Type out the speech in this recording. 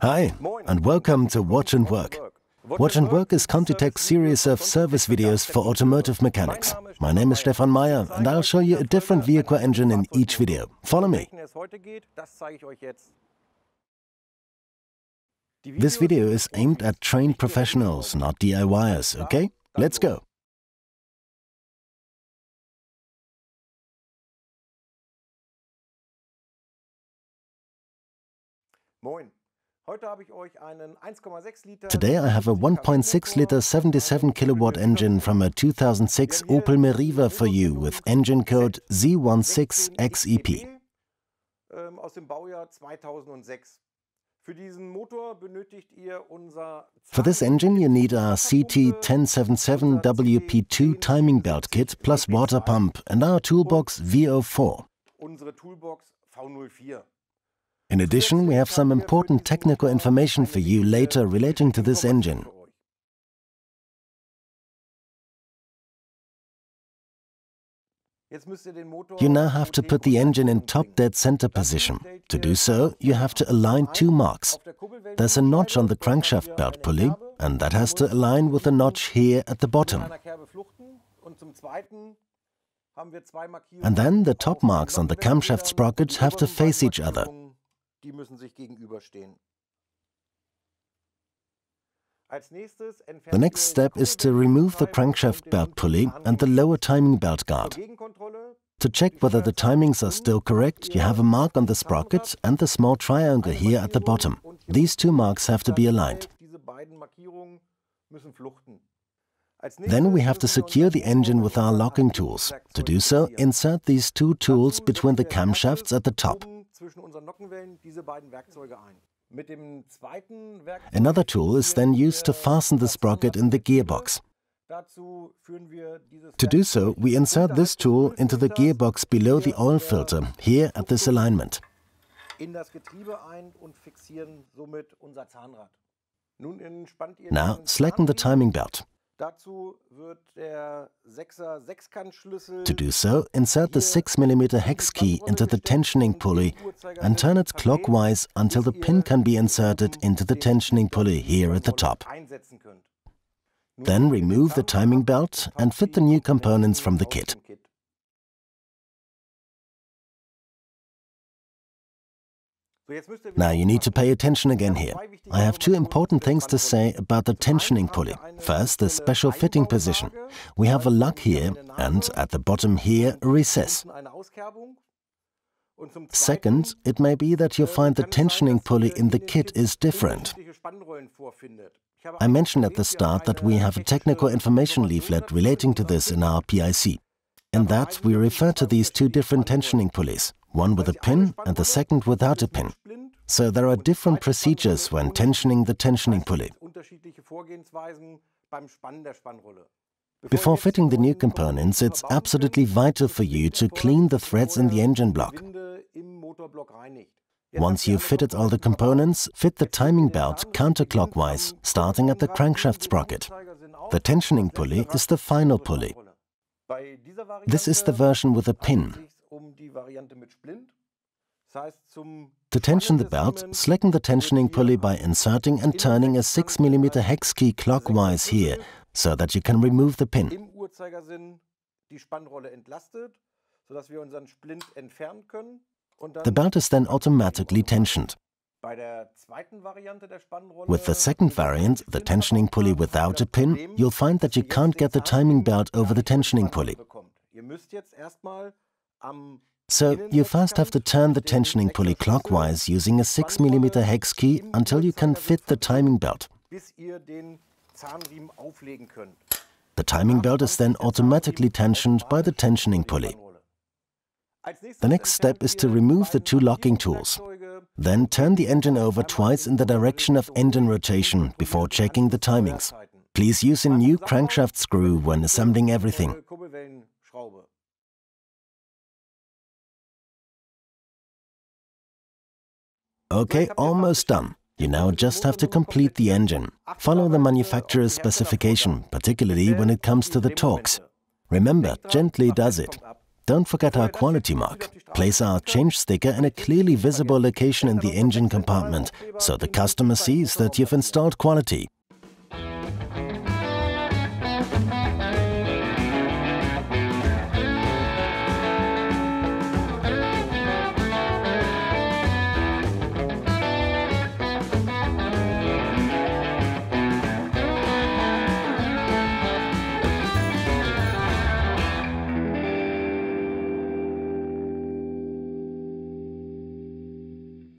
Hi, and welcome to Watch and Work. Watch and Work is Contitech's series of service videos for automotive mechanics. My name is Stefan Meyer, and I'll show you a different vehicle engine in each video. Follow me. This video is aimed at trained professionals, not DIYers, okay? Let's go. Moin. Today I have a 1.6 liter 77 kilowatt engine from a 2006 Opel Meriva for you with engine code Z16XEP. Ähm, for this engine you need our CT1077WP2 timing belt kit plus water pump and our toolbox VO4. In addition, we have some important technical information for you later relating to this engine. You now have to put the engine in top dead center position. To do so, you have to align two marks. There's a notch on the crankshaft belt pulley, and that has to align with a notch here at the bottom. And then the top marks on the camshaft sprocket have to face each other, die müssen sich gegenüberstehen. The next step is to remove the crankshaft belt pulley and the lower timing belt guard. To check whether the timings are still correct, you have a mark on the sprocket and the small triangle here at the bottom. These two marks have to be aligned. Then we have to secure the engine with our locking tools. To do so, insert these two tools between the camshafts at the top zwischen unseren Nockenwellen diese beiden Werkzeuge ein. Mit dem zweiten Werkzeug Another tool is then used to fasten the sprocket in the gearbox. To do so, we insert this tool into the gearbox below the oil filter, here at this alignment. Now, slacken the timing belt. Dazu wird der to do so, insert the 6mm hex key into the tensioning pulley and turn it clockwise until the pin can be inserted into the tensioning pulley here at the top. Then remove the timing belt and fit the new components from the kit. Now you need to pay attention again here. I have two important things to say about the tensioning pulley. First, the special fitting position. We have a lug here and at the bottom here a recess. Second, it may be that you find the tensioning pulley in the kit is different. I mentioned at the start that we have a technical information leaflet relating to this in our PIC. In that, we refer to these two different tensioning pulleys one with a pin and the second without a pin. So there are different procedures when tensioning the tensioning pulley. Before fitting the new components, it's absolutely vital for you to clean the threads in the engine block. Once you've fitted all the components, fit the timing belt counterclockwise, starting at the crankshaft sprocket. The tensioning pulley is the final pulley. This is the version with a pin. Um to tension the belt, slacken the tensioning pulley by inserting and turning a 6 mm hex key clockwise here, so that you can remove the pin. The belt is then automatically tensioned. With the second variant, the tensioning pulley without a pin, you'll find that you can't get the timing belt over the tensioning pulley. So you first have to turn the tensioning pulley clockwise using a 6 mm hex key until you can fit the timing belt. The timing belt is then automatically tensioned by the tensioning pulley. The next step is to remove the two locking tools. Then turn the engine over twice in the um direction of engine rotation before checking the timings. Please use a new crankshaft screw when assembling everything. Okay, almost done. You now just have to complete the engine. Follow the manufacturer's specification, particularly when it comes to the torques. Remember, gently does it. Don't forget our quality mark. Place our change sticker in a clearly visible location in the engine compartment so the customer sees that you've installed quality.